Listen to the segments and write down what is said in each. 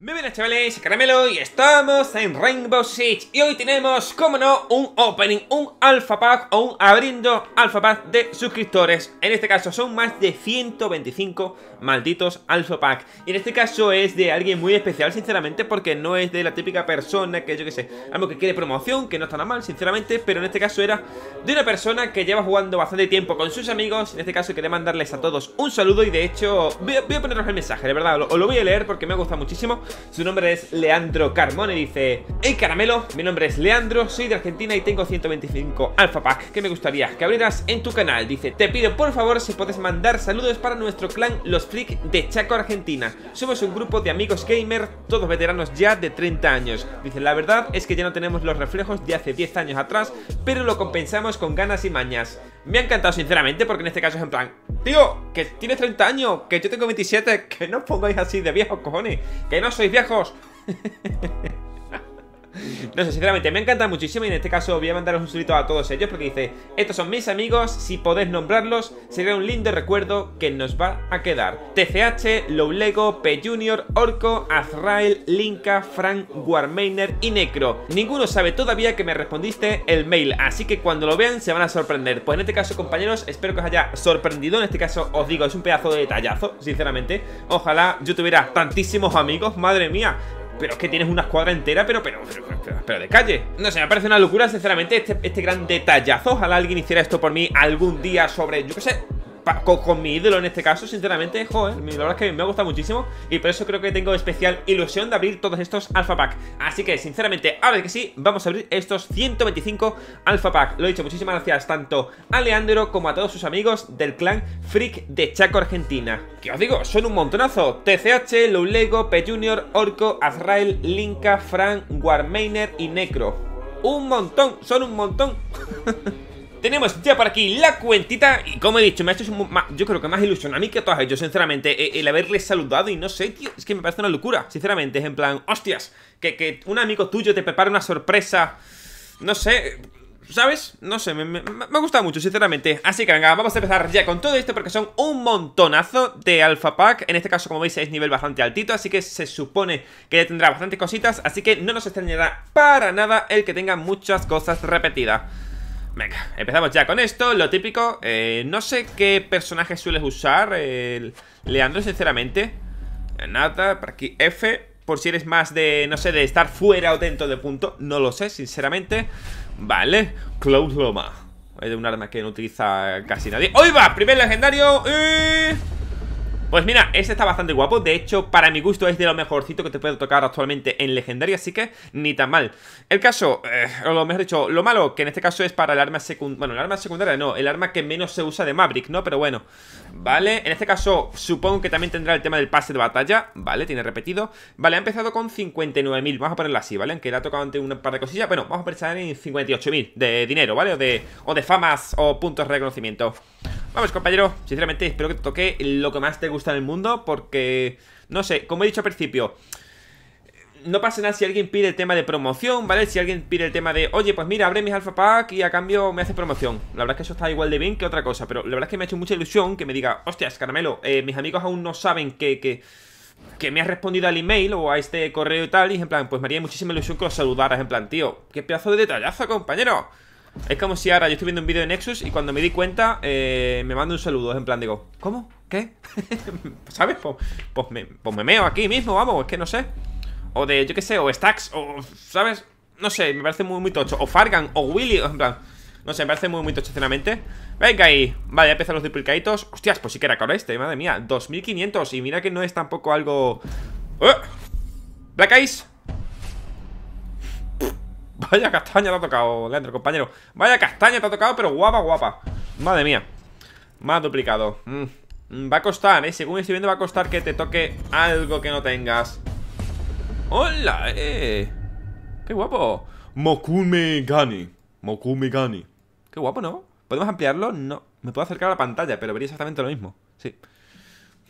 Muy buenas chavales, Caramelo y estamos en Rainbow Six Y hoy tenemos, como no, un opening, un alpha pack o un abriendo alpha pack de suscriptores En este caso son más de 125 malditos alpha pack Y en este caso es de alguien muy especial, sinceramente Porque no es de la típica persona que, yo que sé, algo que quiere promoción Que no está nada mal, sinceramente Pero en este caso era de una persona que lleva jugando bastante tiempo con sus amigos En este caso quería mandarles a todos un saludo Y de hecho, voy a, poneros el mensaje, de verdad, os lo, voy a leer porque me ha muchísimo su nombre es Leandro y dice Hey Caramelo, mi nombre es Leandro, soy de Argentina y tengo 125 Alpha Pack que me gustaría que abrieras en tu canal Dice, te pido por favor si puedes mandar saludos para nuestro clan Los Freaks de Chaco, Argentina Somos un grupo de amigos gamer, todos veteranos ya de 30 años Dice, la verdad es que ya no tenemos los reflejos de hace 10 años atrás pero lo compensamos con ganas y mañas. Me ha encantado, sinceramente, porque en este caso es en plan, tío, que tienes 30 años, que yo tengo 27, que no os pongáis así de viejo cojones, que no sois viejos. No sé, sinceramente, me encanta muchísimo y en este caso voy a mandaros un saludo a todos ellos porque dice, estos son mis amigos, si podéis nombrarlos, Sería un lindo recuerdo que nos va a quedar. TCH, Lowlego, P Junior, Orco, Azrael, Linka, Frank, Warmainer y Necro. Ninguno sabe todavía que me respondiste el mail, así que cuando lo vean se van a sorprender. Pues en este caso, compañeros, espero que os haya sorprendido. En este caso, os digo, es un pedazo de detallazo, sinceramente. Ojalá yo tuviera tantísimos amigos, madre mía. Pero es que tienes una escuadra entera, pero, pero, pero, de calle. No sé, me parece una locura, sinceramente, este, este gran detallazo. Ojalá alguien hiciera esto por mí algún día sobre, yo qué sé, con, mi ídolo en este caso, sinceramente, joder, la verdad es que me gusta muchísimo y por eso creo que tengo especial ilusión de abrir todos estos Alpha Pack. Así que, sinceramente, ahora que sí, vamos a abrir estos 125 Alpha Pack. Lo he dicho, muchísimas gracias tanto a Leandro como a todos sus amigos del clan Freak de Chaco Argentina. Que os digo, son un montonazo. TCH, Lulego, P Junior, Orco, Azrael, Linka, Frank, Warmainer y Necro. Un montón, son un montón. Tenemos ya por aquí la cuentita Y como he dicho, me ha hecho yo creo que más ilusión a mí que a todas ellos, sinceramente, eh, el haberles saludado y no sé, Es que me parece una locura, sinceramente Es en plan, hostias, que, un amigo tuyo te prepare una sorpresa No sé, ¿sabes? No sé, me, me, ha gustado mucho, sinceramente. Así que venga, vamos a empezar ya con todo esto porque son un montonazo de Alpha Pack. En este caso, como veis, es nivel bastante altito, así que se supone que tendrá bastantes cositas, así que no nos extrañará para nada el que tenga muchas cosas repetidas. Venga, empezamos ya con esto, lo típico eh, No sé qué personaje sueles usar el eh, Leandro, sinceramente Nada, por aquí F Por si eres más de, no sé, de estar fuera o dentro de punto No lo sé, sinceramente Vale, Cloud Loma Es de un arma que no utiliza casi nadie ¡Hoy va! Primer legendario y... Pues mira, este está bastante guapo, de hecho, para mi gusto es de lo mejorcito que te puede tocar actualmente en legendaria, así que ni tan mal. El caso, eh, o lo mejor dicho, lo malo, que en este caso es para el arma secundaria, bueno, el arma secundaria no, el arma que menos se usa de Maverick, ¿no? Pero bueno, ¿vale? En este caso, supongo que también tendrá el tema del pase de batalla, ¿vale? Tiene repetido. Vale, ha empezado con 59.000, vamos a ponerlo así, ¿vale? Aunque le ha tocado ante un par de cosillas, bueno, vamos a pensar en 58.000 de dinero, ¿vale? de, o de famas o puntos de reconocimiento. Vamos, compañero, sinceramente espero que te toque lo que más te gusta en el mundo porque, no sé, como he dicho al principio, no pasa nada si alguien pide el tema de promoción, ¿vale? Si alguien pide el tema de, oye, pues mira, abre mis alfa pack y a cambio me hace promoción. La verdad es que eso está igual de bien que otra cosa, pero la verdad es que me ha hecho mucha ilusión que me diga, hostias, Caramelo, eh, mis amigos aún no saben que, que, me has respondido al email o a este correo y tal, y en plan, pues me haría muchísima ilusión que lo saludaras, en plan, tío, qué pedazo de detallazo, compañero. Es como si ahora yo estoy viendo un vídeo de Nexus y cuando me di cuenta eh, me mando un saludo. en plan, digo, ¿cómo? ¿Qué? ¿Sabes? Pues, pues, me, pues, meo aquí mismo, vamos, es que no sé. O de, yo qué sé, o Stacks, o, ¿sabes? No sé, me parece muy, muy tocho. O Fargan, o Willy, en plan. No sé, me parece muy, muy tocho, sinceramente. Venga ahí. Vale, ya empiezan los duplicaditos. Hostias, pues siquiera que era este, madre mía. 2500. Y mira que no es tampoco algo. ¡Oh! Black Eyes. Vaya castaña te ha tocado, Leandro, compañero Vaya castaña te ha tocado, pero guapa, guapa Madre mía Más duplicado mm. Mm, Va a costar, eh, según estoy viendo va a costar que te toque algo que no tengas ¡Hola, eh! ¡Qué guapo! Mokume Gani Mokume Gani Qué guapo, ¿no? ¿Podemos ampliarlo? No Me puedo acercar a la pantalla, pero vería exactamente lo mismo Sí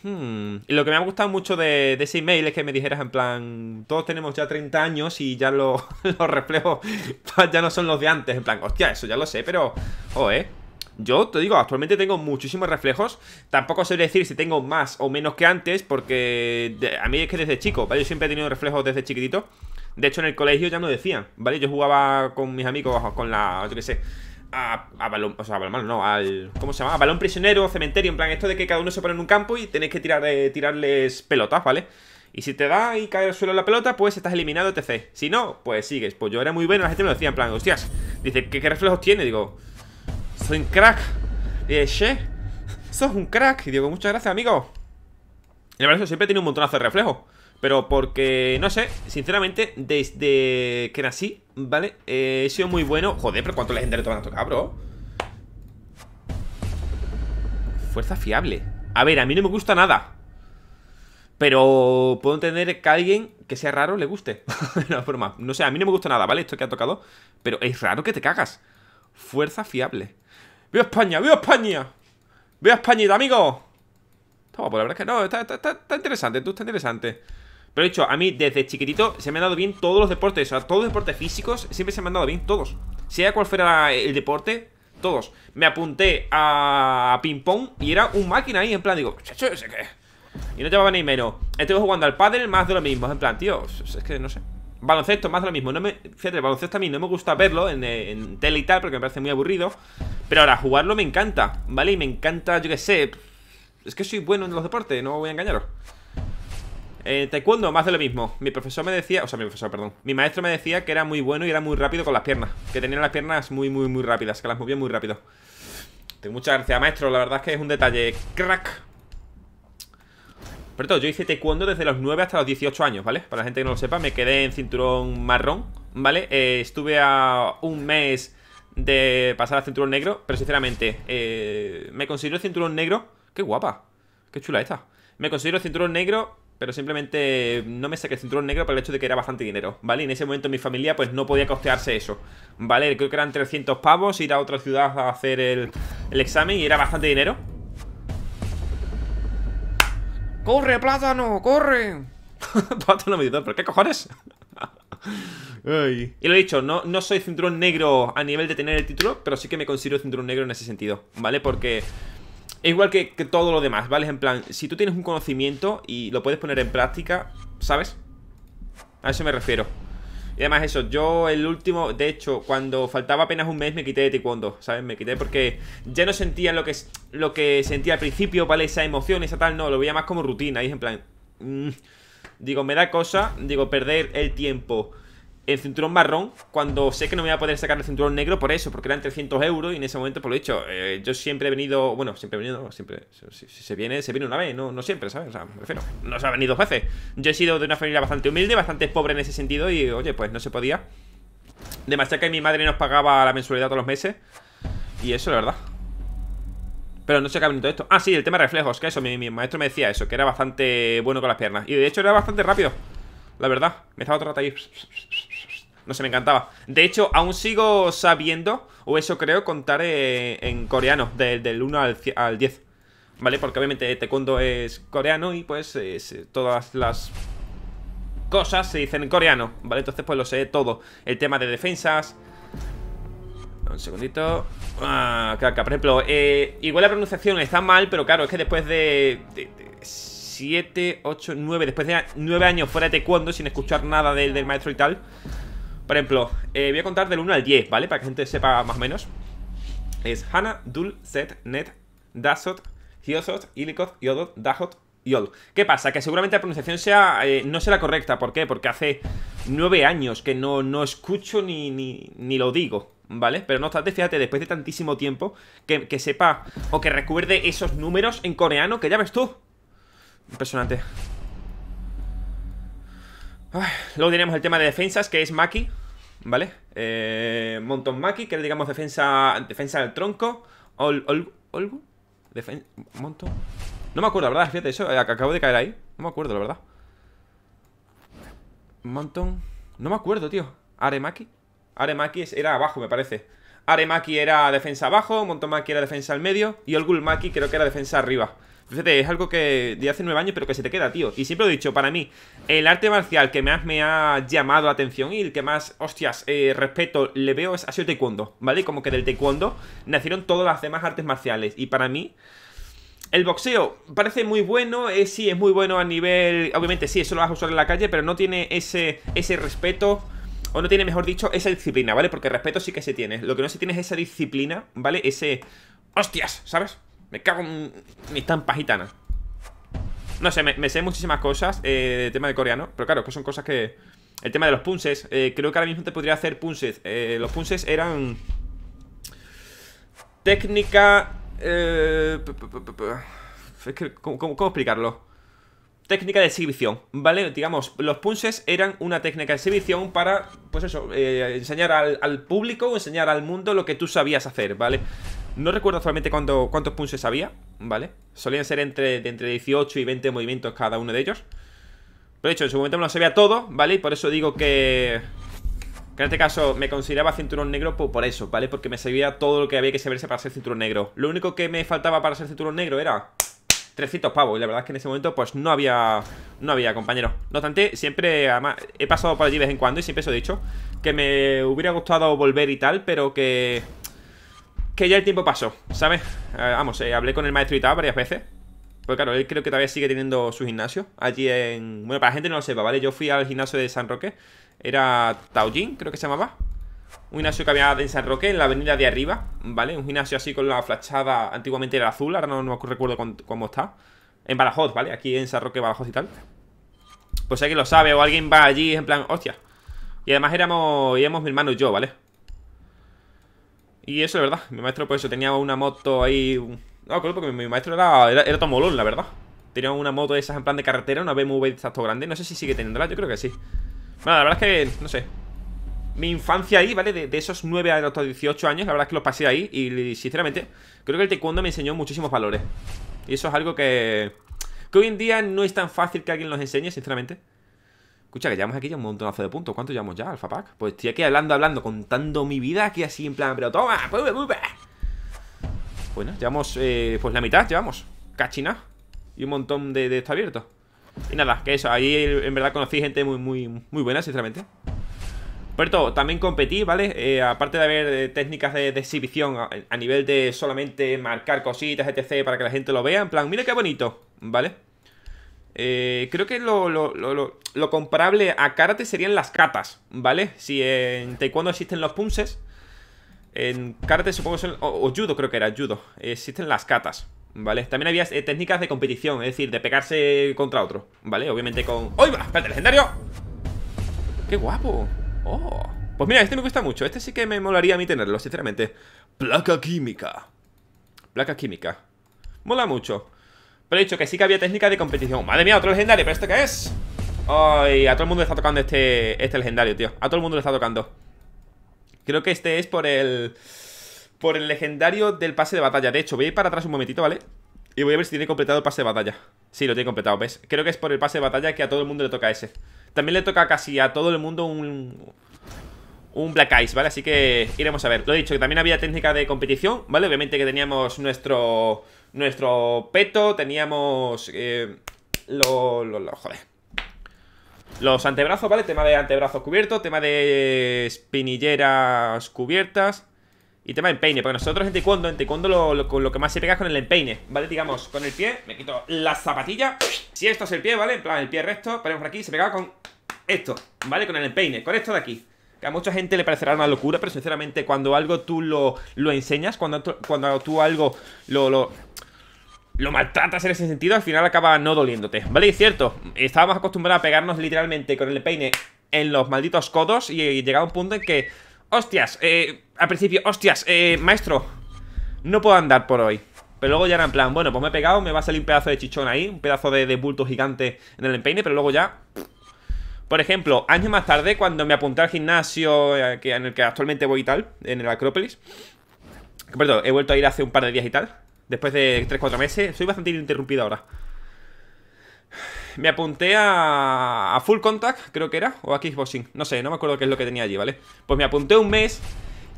Hmm. Y lo que me ha gustado mucho de, ese email es que me dijeras en plan, todos tenemos ya 30 años y ya los reflejos ya no son los de antes. En plan, hostia, eso ya lo sé, pero... Oh, Yo te digo, actualmente tengo muchísimos reflejos. Tampoco sé decir si tengo más o menos que antes, porque a mí es que desde chico, ¿vale? Yo siempre he tenido reflejos desde chiquitito. De hecho, en el colegio ya no decían, ¿vale? Yo jugaba con mis amigos, con la, yo qué sé, a, balón, o sea, a balón, no, al, ¿cómo se llama? A balón prisionero, cementerio, en plan esto de que cada uno se pone en un campo y tenéis que tirar, eh, tirarles pelotas, ¿vale? Y si te da y cae al suelo la pelota, pues estás eliminado, etc. Si no, pues sigues. Pues yo era muy bueno, la gente me lo decía, en plan, hostias, dice, ¿qué, reflejos tiene? Digo, soy un crack. Dice, sos un crack. Y digo, muchas gracias, amigo. Y la siempre tiene un montonazo de reflejos. Pero porque, no sé, sinceramente, desde que nací, ¿vale? Eh, he sido muy bueno. Joder, pero cuánto legendario te van a tocar, bro? Fuerza fiable. A ver, a mí no me gusta nada. Pero puedo entender que a alguien que sea raro le guste. no, forma No sé, a mí no me gusta nada, ¿vale? Esto que ha tocado. Pero es raro que te cagas. Fuerza fiable. Veo España! ¡Viva España! Veo España, amigo! Toma, pues la verdad que no, está, interesante, tú está interesante. Pero he dicho, a mí desde chiquitito se me han dado bien todos los deportes. O sea, todos los deportes físicos siempre se me han dado bien, todos. Sea cual fuera el deporte, todos. Me apunté a ping-pong y era un máquina ahí, en plan, digo, qué? Y no llevaba ni menos. Estoy jugando al pádel, más de lo mismo. En plan, tío, es que no sé. Baloncesto, más de lo mismo. No me, fíjate, el baloncesto a mí no me gusta verlo en, tele y tal, porque me parece muy aburrido. Pero ahora, jugarlo me encanta, ¿vale? Y me encanta, yo qué sé. Es que soy bueno en los deportes, no voy a engañaros. Eh, taekwondo, más de lo mismo. Mi profesor me decía, o sea, mi profesor, perdón. Mi maestro me decía que era muy bueno y era muy rápido con las piernas. Que tenía las piernas muy, muy, muy rápidas, que las movía muy rápido. Tengo mucha gracia, maestro. La verdad es que es un detalle crack. Pero todo, yo hice taekwondo desde los 9 hasta los 18 años, ¿vale? Para la gente que no lo sepa, me quedé en cinturón marrón, ¿vale? Eh, estuve a un mes de pasar al cinturón negro, pero sinceramente, eh, me considero el cinturón negro. ¡Qué guapa! ¡Qué chula esta! Me considero el cinturón negro pero simplemente no me saqué el cinturón negro por el hecho de que era bastante dinero, ¿vale? en ese momento mi familia pues no podía costearse eso, ¿vale? Creo que eran 300 pavos ir a otra ciudad a hacer el, examen y era bastante dinero. ¡Corre, plátano! ¡Corre! plátano medidor, ¿pero qué cojones? Y lo he dicho, no, no soy cinturón negro a nivel de tener el título, pero sí que me considero cinturón negro en ese sentido, ¿vale? Porque igual que, todo lo demás, ¿vale? En plan, si tú tienes un conocimiento y lo puedes poner en práctica, ¿sabes? A eso me refiero. Y además eso, yo el último, de hecho, cuando faltaba apenas un mes me quité de taekwondo, ¿sabes? Me quité porque ya no sentía lo que, lo que sentía al principio, ¿vale? Esa emoción, esa tal, no, lo veía más como rutina. Y en plan... Mm, digo, me da cosa, digo, perder el tiempo el cinturón marrón cuando sé que no me voy a poder sacar el cinturón negro por eso, porque eran 300 euros y en ese momento, por lo dicho, eh, yo siempre he venido, bueno, siempre he venido, siempre, si, se viene, se viene una vez, no, no siempre, ¿sabes? O sea, me refiero, no se ha venido dos veces. Yo he sido de una familia bastante humilde, bastante pobre en ese sentido y, oye, pues no se podía. Demasiado que mi madre nos pagaba la mensualidad todos los meses y eso, la verdad. Pero no sé qué ha venido esto. Ah, sí, el tema de reflejos, que eso, mi, maestro me decía eso, que era bastante bueno con las piernas. Y de hecho era bastante rápido, la verdad. Me estaba otro rato ahí... No se me encantaba. De hecho, aún sigo sabiendo, o eso creo, contar eh, en coreano, del 1 al, 10. ¿Vale? Porque obviamente taekwondo es coreano y pues eh, todas las cosas se dicen en coreano, ¿vale? Entonces pues lo sé todo. El tema de defensas... Un segundito... Ah, caca, por ejemplo, eh, igual la pronunciación está mal, pero claro, es que después de... 7, 8, 9, después de 9 años fuera de taekwondo sin escuchar nada del, del maestro y tal, por ejemplo, eh, voy a contar del 1 al 10, ¿vale? Para que la gente sepa más o menos. Es Hana, Dul, Set, Net, Dasot, Hiosot, Ilikot, Yodot, Dahot, Yod ¿Qué pasa? Que seguramente la pronunciación sea eh, no sea correcta. ¿Por qué? Porque hace nueve años que no, escucho ni, ni, lo digo. ¿vale? Pero no obstante, fíjate, después de tantísimo tiempo, que, sepa o que recuerde esos números en coreano que ya ves tú. Impresionante. luego tenemos el tema de defensas, que es Maki. ¿vale? Eh, Maki, que digamos, defensa defensa del tronco. Ol, ¿Olgu? Defen Monton... No me acuerdo, la verdad, fíjate, eso acabo de caer ahí. No me acuerdo, la verdad. Monton... No me acuerdo, tío. ¿Aremaki? Aremaki era abajo, me parece. Aremaki era defensa abajo, Maki era defensa al medio y Maki creo que era defensa arriba es algo que de hace nueve años, pero que se te queda, tío. Y siempre lo he dicho, para mí, el arte marcial que más me ha llamado la atención y el que más, hostias, eh, respeto le veo es, ha sido taekwondo, ¿vale? Como que del taekwondo nacieron todas las demás artes marciales. Y para mí, el boxeo parece muy bueno, eh, sí, es muy bueno a nivel... Obviamente sí, eso lo vas a usar en la calle, pero no tiene ese, ese respeto... O no tiene, mejor dicho, esa disciplina, ¿vale? Porque respeto sí que se tiene. Lo que no se tiene es esa disciplina, ¿vale? Ese... ¡Hostias! ¿Sabes? Me cago en mi estampa gitana. No sé, me, sé muchísimas cosas eh, de tema de coreano. Pero claro, que son cosas que... El tema de los punses. Eh, creo que ahora mismo te podría hacer punses. Eh, los punses eran... Técnica... Eh, ¿cómo, explicarlo? Técnica de exhibición, ¿vale? Digamos, los punses eran una técnica de exhibición para, pues eso, eh, enseñar al, al, público, enseñar al mundo lo que tú sabías hacer, ¿vale? No recuerdo actualmente cuántos punches había, ¿vale? Solían ser entre, entre 18 y 20 movimientos cada uno de ellos. Pero de hecho, en su momento me se sabía todo, ¿vale? Y por eso digo que... Que en este caso me consideraba cinturón negro por, eso, ¿vale? Porque me sabía todo lo que había que saberse para ser cinturón negro. Lo único que me faltaba para ser cinturón negro era 300 pavos Y la verdad es que en ese momento pues no había No había compañero No obstante, siempre he pasado por allí vez en cuando Y siempre os he dicho Que me hubiera gustado volver y tal Pero que que ya el tiempo pasó, ¿sabes? Eh, vamos, eh, hablé con el maestro y tal varias veces. Porque claro, él creo que todavía sigue teniendo su gimnasio allí en... Bueno, para la gente no lo sepa, ¿vale? Yo fui al gimnasio de San Roque. Era Taojin, creo que se llamaba. Un gimnasio que había en San Roque, en la avenida de arriba, ¿vale? Un gimnasio así con la flachada antiguamente era azul, ahora no, recuerdo cómo está. En Badajoz, ¿vale? Aquí en San Roque, Badajoz y tal. Pues alguien lo sabe o alguien va allí en plan, hostia. Y además éramos, íbamos mi hermano y yo, ¿vale? Y eso es verdad. Mi maestro, pues eso, tenía una moto ahí. No creo porque mi, maestro era, era, molón, la verdad. Tenía una moto de esas en plan de carretera, una BMW de tanto grande. No sé si sigue teniéndola, yo creo que sí. Bueno, la verdad es que, no sé. Mi infancia ahí, ¿vale? De, esos 9 a los 18 años, la verdad es que los pasé ahí. Y sinceramente, creo que el taekwondo me enseñó muchísimos valores. Y eso es algo que. que hoy en día no es tan fácil que alguien los enseñe, sinceramente. Escucha, que llevamos aquí ya un montonazo de puntos. ¿Cuánto llevamos ya, Alfa Pack? Pues estoy aquí hablando, hablando, contando mi vida aquí así en plan, pero toma, pues, pues, pues, Bueno, llevamos, eh, pues la mitad llevamos. Cachina. Y un montón de, esto abierto. Y nada, que eso, ahí en verdad conocí gente muy, muy, muy buena, sinceramente. todo también competí, ¿vale? Eh, aparte de haber eh, técnicas de, exhibición a, a, nivel de solamente marcar cositas, etc., para que la gente lo vea, en plan, mira qué bonito, ¿vale? Eh, creo que lo, comparable a karate serían las catas ¿vale? Si en taekwondo existen los punces, en karate supongo que son... O, judo creo que era, judo. Existen las catas ¿vale? También había eh, técnicas de competición, es decir, de pegarse contra otro, ¿vale? Obviamente con... ¡Uy, va! ¡Espérate, legendario! ¡Qué guapo! ¡Oh! Pues mira, este me gusta mucho. Este sí que me molaría a mí tenerlo, sinceramente. Placa química. Placa química. Mola mucho. Pero he dicho que sí que había técnica de competición Madre mía, otro legendario, ¿pero esto qué es? Ay, a todo el mundo le está tocando este, este legendario, tío A todo el mundo le está tocando Creo que este es por el... Por el legendario del pase de batalla De hecho, voy a ir para atrás un momentito, ¿vale? Y voy a ver si tiene completado el pase de batalla Sí, lo tiene completado, ¿ves? Creo que es por el pase de batalla que a todo el mundo le toca ese También le toca casi a todo el mundo un... Un Black Ice, ¿vale? Así que iremos a ver Lo he dicho, que también había técnica de competición, ¿vale? Obviamente que teníamos nuestro nuestro peto, teníamos... Eh, lo, lo, joder. Los antebrazos, ¿vale? Tema de antebrazos cubiertos, tema de espinilleras cubiertas y tema de empeine. Porque nosotros en cuando... en cuando... lo, lo, lo que más se pega es con el empeine, ¿vale? Digamos, con el pie, me quito la zapatilla. Si esto es el pie, ¿vale? En plan, el pie recto, ponemos por aquí, se pega con esto, ¿vale? Con el empeine, con esto de aquí. Que a mucha gente le parecerá una locura, pero sinceramente cuando algo tú lo, lo enseñas, cuando, cuando tú algo lo, lo lo maltratas en ese sentido, al final acaba no doliéndote, ¿vale? Y cierto, estábamos acostumbrados a pegarnos literalmente con el peine en los malditos codos y, llegaba un punto en que, hostias, eh, al principio, hostias, eh, maestro, no puedo andar por hoy. Pero luego ya era en plan, bueno, pues me he pegado, me va a salir un pedazo de chichón ahí, un pedazo de, bulto gigante en el empeine, pero luego ya... Por ejemplo, años más tarde, cuando me apunté al gimnasio eh, en el que actualmente voy y tal, en el Acrópolis, perdón, he vuelto a ir hace un par de días y tal, Después de 3-4 meses. Soy bastante interrumpido ahora. Me apunté a, a Full Contact, creo que era, o a Kickboxing. No sé, no me acuerdo qué es lo que tenía allí, ¿vale? Pues me apunté un mes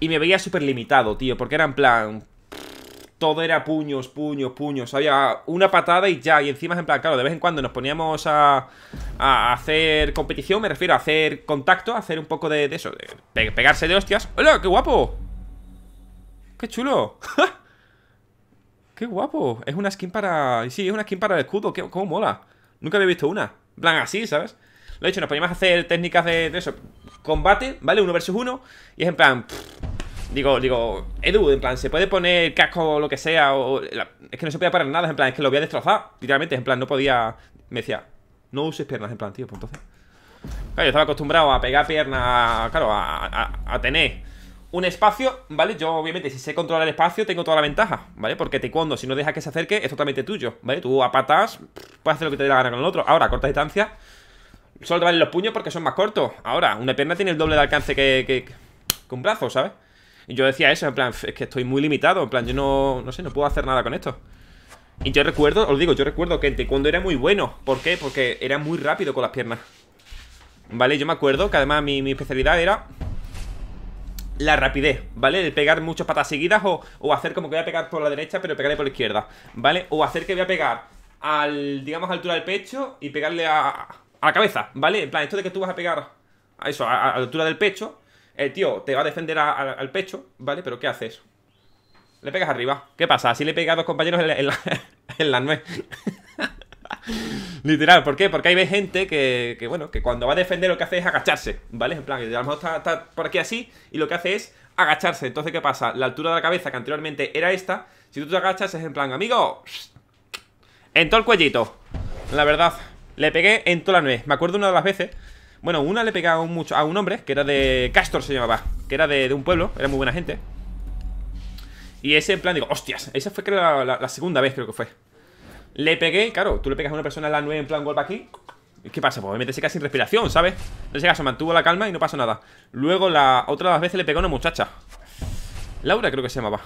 y me veía súper limitado, tío, porque era en plan... Todo era puños, puños, puños. Había una patada y ya. Y encima, en plan, claro, de vez en cuando nos poníamos a, a hacer competición. Me refiero a hacer contacto, a hacer un poco de, eso, de pegarse de hostias. ¡Hola, qué guapo! ¡Qué chulo! ¡Qué guapo! Es una skin para... Sí, es una skin para el escudo. Qué, ¡Cómo mola! Nunca había visto una. en plan así, ¿sabes? Lo he dicho, nos poníamos a hacer técnicas de, eso. Combate, ¿vale? Uno versus uno. Y es en plan... digo, digo... Edu, en plan, se puede poner casco o lo que sea. O, es que no se podía parar nada. en plan, es que lo voy a destrozar. Literalmente, en plan, no podía... Me decía, no uses piernas. En plan, tío, pues entonces... Claro, yo estaba acostumbrado a pegar piernas... Claro, a, a tener un espacio, ¿vale? Yo, obviamente, si sé controlar el espacio, tengo toda la ventaja, ¿vale? Porque te si no dejas que se acerque, es totalmente tuyo, ¿vale? Tú a patas, puedes hacer lo que te dé la gana con el otro. Ahora, a corta distancia, solo te valen los puños porque son más cortos. Ahora, una pierna tiene el doble de alcance que, que, un brazo, ¿sabes? Y yo decía eso, en plan, es que estoy muy limitado, en plan, yo no, no sé, no puedo hacer nada con esto. Y yo recuerdo, os digo, yo recuerdo que en taekwondo era muy bueno. ¿Por qué? Porque era muy rápido con las piernas. ¿Vale? Yo me acuerdo que además mi especialidad era la rapidez, ¿vale? El pegar muchas patas seguidas o, hacer como que voy a pegar por la derecha pero pegarle por la izquierda, ¿vale? O hacer que voy a pegar al, digamos, altura del pecho y pegarle a, a la cabeza, ¿vale? En plan, esto de que tú vas a pegar a eso, a, altura del pecho, el tío te va a defender al pecho, ¿vale? Pero ¿qué haces? Le pegas arriba. ¿Qué pasa? Así le pega a dos compañeros en la, en la, en Literal, ¿por qué? Porque hay gente que, que, bueno, que cuando va a defender lo que hace es agacharse, ¿vale? En plan, a lo mejor está, por aquí así y lo que hace es agacharse. Entonces, ¿qué pasa? La altura de la cabeza que anteriormente era esta, si tú te agachas es en plan, amigo, en todo el cuellito. La verdad, le pegué en toda la nuez. Me acuerdo una de las veces. Bueno, una le pegaba mucho a un hombre que era de. Castor se llamaba. Que era de, un pueblo. Era muy buena gente. Y ese en plan digo, hostias. Esa fue creo la segunda vez, creo que fue. Le pegué, claro, tú le pegas a una persona a la 9 en plan golpe aquí ¿Qué pasa? Pues obviamente se casi sin respiración, ¿sabes? En ese caso mantuvo la calma y no pasó nada Luego la otra de veces le pegó a una muchacha Laura creo que se llamaba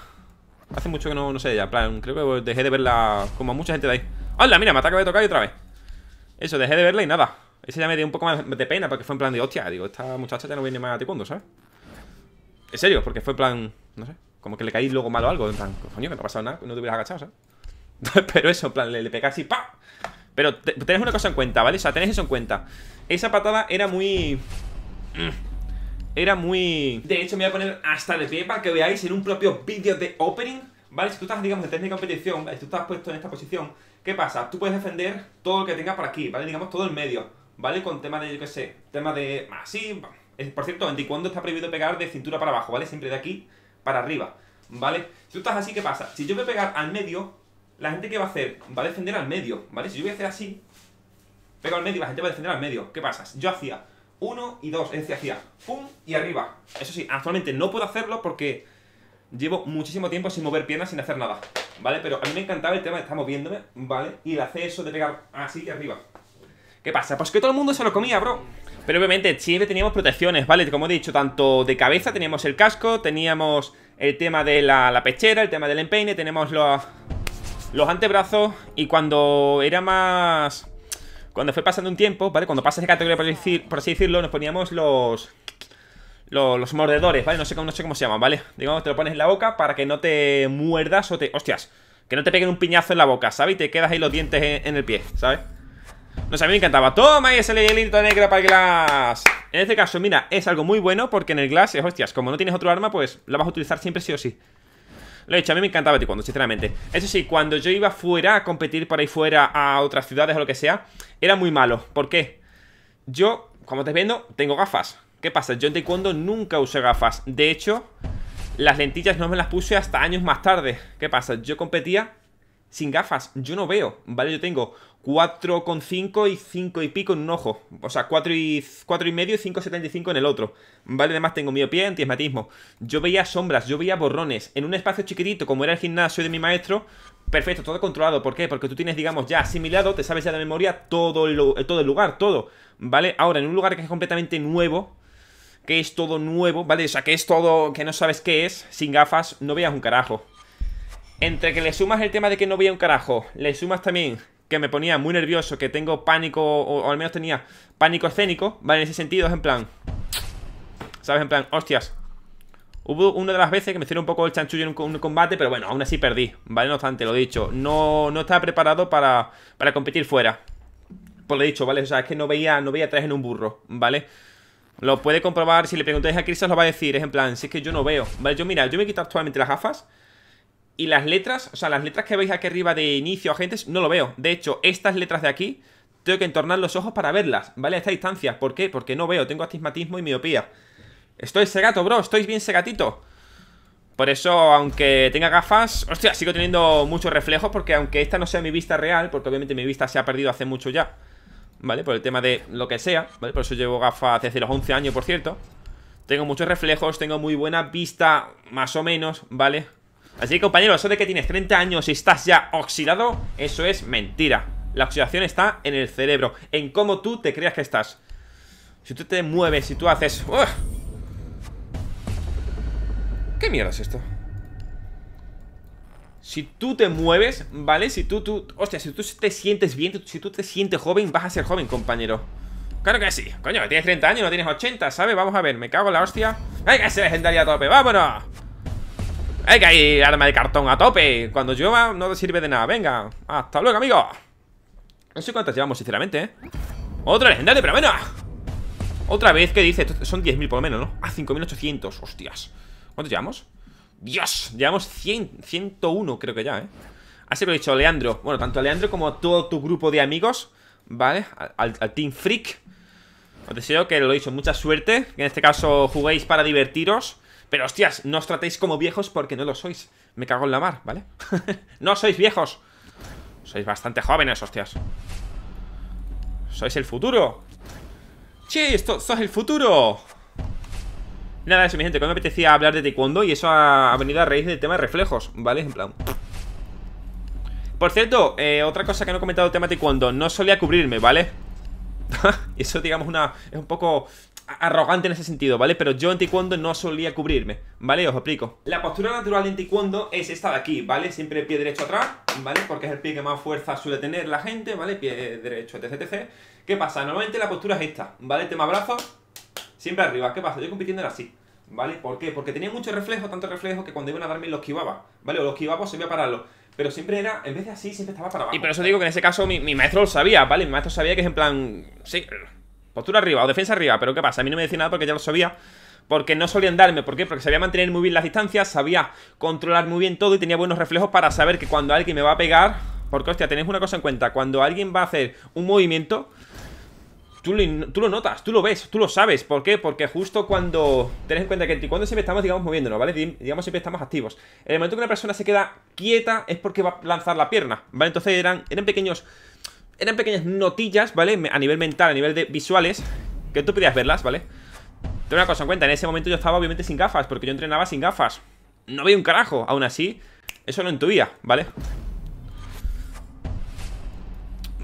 Hace mucho que no, no sé ella, en plan, creo que dejé de verla como a mucha gente de ahí ¡Hala! Mira, me ataca, de tocar y otra vez Eso, dejé de verla y nada Ese ya me dio un poco más de pena porque fue en plan de hostia Digo, esta muchacha ya no viene más a taekwondo, ¿sabes? En serio, porque fue en plan, no sé Como que le caí luego malo algo, en plan, coño, que no ha pasado nada, no te hubieras agachado, ¿sabes? Pero eso, en plan, le, pega así, ¡pa! Pero tenés una cosa en cuenta, ¿vale? O sea, tenés eso en cuenta. Esa patada era muy... Mm, era muy... De hecho, me voy a poner hasta de pie para que veáis en un propio vídeo de opening, ¿vale? Si tú estás, digamos, en técnica de competición, si tú estás puesto en esta posición, ¿qué pasa? Tú puedes defender todo lo que tengas por aquí, ¿vale? Digamos, todo el medio, ¿vale? Con tema de, yo qué sé, tema de... Así... Ah, eh, por cierto, en cuando está prohibido pegar de cintura para abajo, ¿vale? Siempre de aquí para arriba, ¿vale? Si tú estás así, ¿qué pasa? Si yo voy a pegar al medio, la gente que va a hacer, va a defender al medio, ¿vale? Si yo voy a hacer así, pego al medio y la gente va a defender al medio. ¿Qué pasa? Yo hacía uno y dos es hacía pum y arriba. Eso sí, actualmente no puedo hacerlo porque llevo muchísimo tiempo sin mover piernas, sin hacer nada, ¿vale? Pero a mí me encantaba el tema de estar moviéndome, ¿vale? Y el hacer eso de pegar así y arriba. ¿Qué pasa? Pues que todo el mundo se lo comía, bro. Pero obviamente siempre teníamos protecciones, ¿vale? Como he dicho, tanto de cabeza, teníamos el casco, teníamos el tema de la, la pechera, el tema del empeine, tenemos los los antebrazos y cuando era más... Cuando fue pasando un tiempo, ¿vale? Cuando pasas de categoría, por, por así decirlo, nos poníamos los, los... mordedores, ¿vale? No sé, cómo, sé cómo se llaman, ¿vale? Digamos, te lo pones en la boca para que no te muerdas o te... ¡Hostias! Que no te peguen un piñazo en la boca, ¿sabes? Y te quedas ahí los dientes en, el pie, ¿sabes? No sé, a mí me encantaba Toma y ese hielito negro para el Glass En este caso, mira, es algo muy bueno Porque en el Glass, hostias, como no tienes otro arma Pues la vas a utilizar siempre sí o sí lo he dicho, a mí me encantaba taekwondo, sinceramente Eso sí, cuando yo iba fuera a competir por ahí fuera a otras ciudades o lo que sea Era muy malo, ¿por qué? Yo, como te viendo, tengo gafas ¿Qué pasa? Yo en taekwondo nunca usé gafas De hecho, las lentillas no me las puse hasta años más tarde ¿Qué pasa? Yo competía sin gafas, yo no veo, ¿vale? Yo tengo 4,5 y 5 y pico en un ojo, o sea, 4 y, y medio y 5,75 en el otro, ¿vale? Además tengo miopía y antiesmatismo. Yo veía sombras, yo veía borrones, en un espacio chiquitito como era el gimnasio de mi maestro, perfecto, todo controlado, ¿por qué? Porque tú tienes, digamos, ya asimilado, te sabes ya de memoria todo el, todo el lugar, todo, ¿vale? Ahora, en un lugar que es completamente nuevo, que es todo nuevo, ¿vale? O sea, que es todo, que no sabes qué es, sin gafas, no veas un carajo, entre que le sumas el tema de que no veía un carajo, le sumas también que me ponía muy nervioso, que tengo pánico, o, al menos tenía pánico escénico, ¿vale? En ese sentido es en plan... ¿Sabes? En plan, hostias, Hubo una de las veces que me hicieron un poco el chanchullo en un, combate, pero bueno, aún así perdí, ¿vale? No obstante, lo dicho, no, no estaba preparado para, para competir fuera. por pues lo dicho, ¿vale? O sea, es que no veía, no veía tres en un burro, ¿vale? Lo puede comprobar, si le preguntáis a Chris os lo va a decir, es en plan, si es que yo no veo, ¿vale? Yo, mira, yo me he quitado actualmente las gafas, y las letras, o sea, las letras que veis aquí arriba de inicio, agentes, no lo veo. De hecho, estas letras de aquí, tengo que entornar los ojos para verlas, ¿vale? A esta distancia. ¿Por qué? Porque no veo, tengo astigmatismo y miopía. Estoy segato, bro, estoy bien segatito. Por eso, aunque tenga gafas, hostia, sigo teniendo muchos reflejos porque aunque esta no sea mi vista real, porque obviamente mi vista se ha perdido hace mucho ya, ¿vale? Por el tema de lo que sea, ¿vale? Por eso llevo gafas desde los 11 años, por cierto. Tengo muchos reflejos, tengo muy buena vista, más o menos, ¿vale? Así que compañero, eso de que tienes 30 años y estás ya oxidado, eso es mentira La oxidación está en el cerebro, en cómo tú te creas que estás Si tú te mueves, si tú haces... ¡Uf! ¿Qué mierda es esto? Si tú te mueves, ¿vale? Si tú, tú... Hostia, si tú te sientes bien, si tú te sientes joven, vas a ser joven, compañero Claro que sí, coño, tienes 30 años, no tienes 80, ¿sabes? Vamos a ver, me cago en la hostia ¡Ay, que se a tope! ¡Vámonos! que hay arma de cartón a tope Cuando llueva no te sirve de nada Venga, hasta luego, amigo No sé cuántas llevamos, sinceramente, ¿eh? Otra legendaria, pero menos! Otra vez, que dice? Son 10.000 por lo menos, ¿no? Ah, 5.800, hostias ¿Cuántos llevamos? ¡Dios! Llevamos 100, 101 creo que ya, ¿eh? Así que lo he dicho, Leandro Bueno, tanto a Leandro como a todo tu grupo de amigos ¿Vale? Al, Team Freak Os deseo que lo he dicho, mucha suerte Que en este caso juguéis para divertiros pero hostias, no os tratéis como viejos porque no lo sois. Me cago en la mar, ¿vale? no sois viejos. Sois bastante jóvenes, hostias. Sois el futuro. ¡Sí, esto, sos el futuro. Nada, eso, mi gente, cuando me apetecía hablar de taekwondo y eso ha venido a raíz del tema de reflejos, ¿vale? En plan... Por cierto, eh, otra cosa que no he comentado el tema de taekwondo, no solía cubrirme, ¿vale? eso, digamos, una, es un poco arrogante en ese sentido, ¿vale? Pero yo en taekwondo no solía cubrirme, ¿vale? Os explico. La postura natural en taekwondo es esta de aquí, ¿vale? Siempre pie derecho atrás, ¿vale? Porque es el pie que más fuerza suele tener la gente, ¿vale? Pie derecho, etc, etc. ¿Qué pasa? Normalmente la postura es esta, ¿vale? Tema brazo, siempre arriba. ¿Qué pasa? Yo compitiendo era así. ¿Vale? ¿Por qué? Porque tenía mucho reflejo, tanto reflejo que cuando iban a darme lo esquivaba, ¿vale? O lo esquivaba, se pues, iba a pararlo. Pero siempre era, en vez de así, siempre estaba para abajo. Y por eso digo que en ese caso mi, mi maestro lo sabía, ¿vale? Mi maestro sabía que es en plan. Sí, Postura arriba o defensa arriba, pero ¿qué pasa? A mí no me decía nada porque ya lo sabía porque no solían darme. ¿Por qué? Porque sabía mantener muy bien las distancias, sabía controlar muy bien todo y tenía buenos reflejos para saber que cuando alguien me va a pegar... Porque, hostia, tenéis una cosa en cuenta, cuando alguien va a hacer un movimiento, tú lo, notas, tú lo ves, tú lo sabes. ¿Por qué? Porque justo cuando... tenés en cuenta que cuando siempre estamos, digamos, moviéndonos, ¿vale? Digamos, siempre estamos activos. En el momento que una persona se queda quieta es porque va a lanzar la pierna, ¿vale? Entonces eran, eran pequeños eran pequeñas notillas, ¿vale? A nivel mental, a nivel de visuales, que tú podías verlas, ¿vale? Tengo una cosa en cuenta, en ese momento yo estaba obviamente sin gafas, porque yo entrenaba sin gafas. No veía un carajo, aún así, eso lo intuía, ¿vale?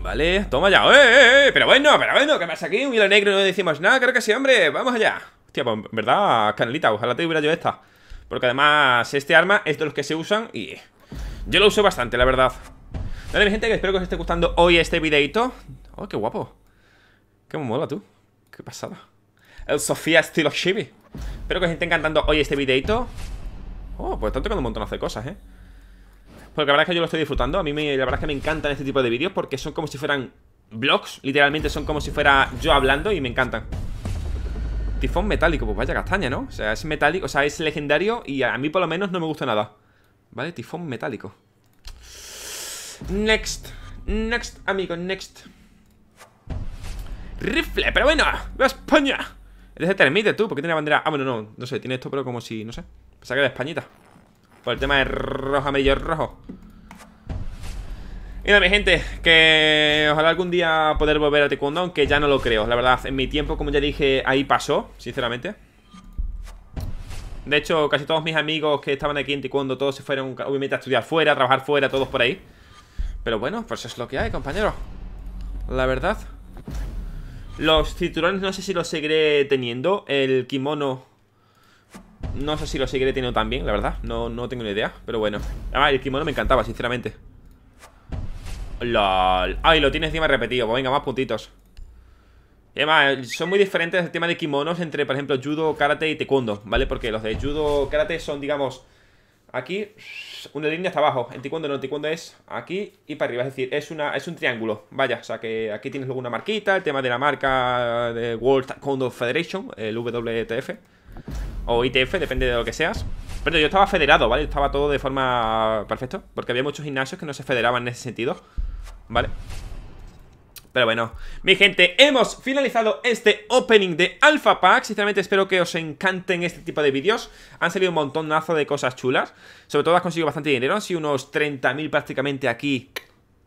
Vale, toma ya. ¡Eh, eh, eh! Pero bueno, pero bueno, ¿qué pasa aquí? Un hilo negro no decimos nada, creo que sí, hombre. Vamos allá. Hostia, pues, ¿verdad, Canelita? Ojalá te hubiera yo esta. Porque además, este arma es de los que se usan y... Yo lo uso bastante, la verdad. Vale, gente espero que os esté gustando hoy este videito Oh, qué guapo Qué me mola tú Qué pasada El Sofía estilo Chibi Espero que os esté encantando hoy este videito Oh, pues están tocando un montón de cosas, eh Porque la verdad es que yo lo estoy disfrutando A mí la verdad es que me encantan este tipo de vídeos Porque son como si fueran vlogs Literalmente son como si fuera yo hablando y me encantan Tifón metálico, pues vaya castaña, ¿no? O sea, es metálico, o sea, es legendario y a mí por lo menos no me gusta nada Vale, tifón metálico Next, next, amigo, next Rifle, pero bueno, la España! Eres de termite tú, porque tiene la bandera? Ah, bueno, no, no sé, tiene esto pero como si, no sé Pensaba que era Españita Por el tema de rojo, amarillo, rojo y mi gente, que ojalá algún día poder volver a Taekwondo, aunque ya no lo creo. La verdad, en mi tiempo, como ya dije, ahí pasó, sinceramente. De hecho, casi todos mis amigos que estaban aquí en Taekwondo, todos se fueron, obviamente, a estudiar fuera, a trabajar fuera, todos por ahí. Pero bueno, pues es lo que hay, compañero La verdad Los cinturones no sé si los seguiré teniendo El kimono No sé si lo seguiré teniendo también, la verdad No, no tengo ni idea, pero bueno Además, ah, el kimono me encantaba, sinceramente LOL Ay, lo tiene encima repetido, pues venga, más puntitos además, son muy diferentes el tema de kimonos entre, por ejemplo, judo, karate y taekwondo, ¿vale? Porque los de judo, karate son, digamos, aquí, una línea hasta abajo. En taekwondo no, en es aquí y para arriba. Es decir, es, una, es un triángulo. Vaya, o sea que aquí tienes luego una marquita, el tema de la marca de World Taekwondo Federation, el WTF. O ITF, depende de lo que seas. Pero yo estaba federado, ¿vale? Estaba todo de forma perfecta. Porque había muchos gimnasios que no se federaban en ese sentido. ¿Vale? Pero bueno, mi gente, hemos finalizado este opening de Alpha Pack. Sinceramente espero que os encanten este tipo de vídeos. Han salido un montonazo de cosas chulas. Sobre todo has conseguido bastante dinero, han sido unos 30.000 prácticamente aquí.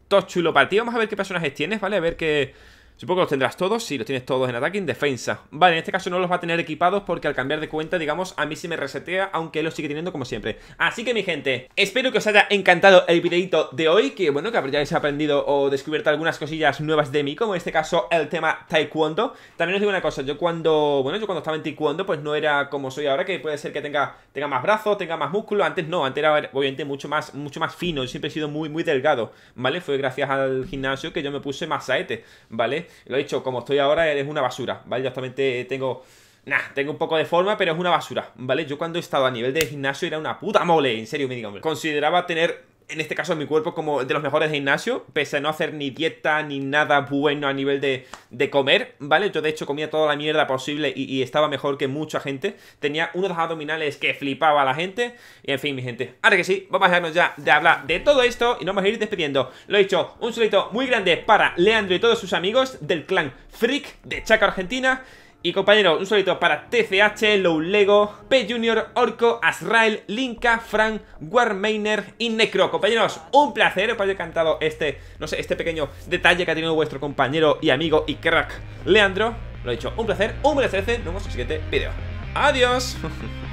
Todo chulo para Vamos a ver qué personajes tienes, ¿vale? A ver qué Supongo que los tendrás todos, si los tienes todos en ataque y en defensa Vale, en este caso no los va a tener equipados porque al cambiar de cuenta, digamos, a mí se me resetea Aunque él los sigue teniendo como siempre Así que mi gente, espero que os haya encantado el videito de hoy Que bueno, que habréis aprendido o descubierto algunas cosillas nuevas de mí Como en este caso el tema taekwondo También os digo una cosa, yo cuando, bueno, yo cuando estaba en taekwondo pues no era como soy ahora Que puede ser que tenga, tenga más brazos, tenga más músculo Antes no, antes era obviamente mucho más, mucho más fino Yo siempre he sido muy, muy delgado, ¿vale? Fue gracias al gimnasio que yo me puse más saete, ¿vale? Lo he dicho, como estoy ahora, eres una basura, ¿vale? Justamente tengo... Nah, tengo un poco de forma, pero es una basura, ¿vale? Yo cuando he estado a nivel de gimnasio era una puta mole, en serio, me digan. Consideraba tener en este caso mi cuerpo como de los mejores de gimnasio, pese a no hacer ni dieta ni nada bueno a nivel de, comer, ¿vale? Yo de hecho comía toda la mierda posible y, estaba mejor que mucha gente. Tenía unos abdominales que flipaba a la gente. Y en fin, mi gente, ahora que sí, vamos a dejarnos ya de hablar de todo esto y nos vamos a ir despidiendo. Lo he dicho, un saludo muy grande para Leandro y todos sus amigos del clan Freak de Chaca Argentina. Y compañero, un solito para TCH, Lego, P Junior, Orco, Azrael, Linka, Frank, Warmainer y Necro. Compañeros, un placer, os haya encantado este, no sé, este pequeño detalle que ha tenido vuestro compañero y amigo y crack Leandro. Lo he dicho, un placer, un placer, nos vemos en el siguiente vídeo. ¡Adiós!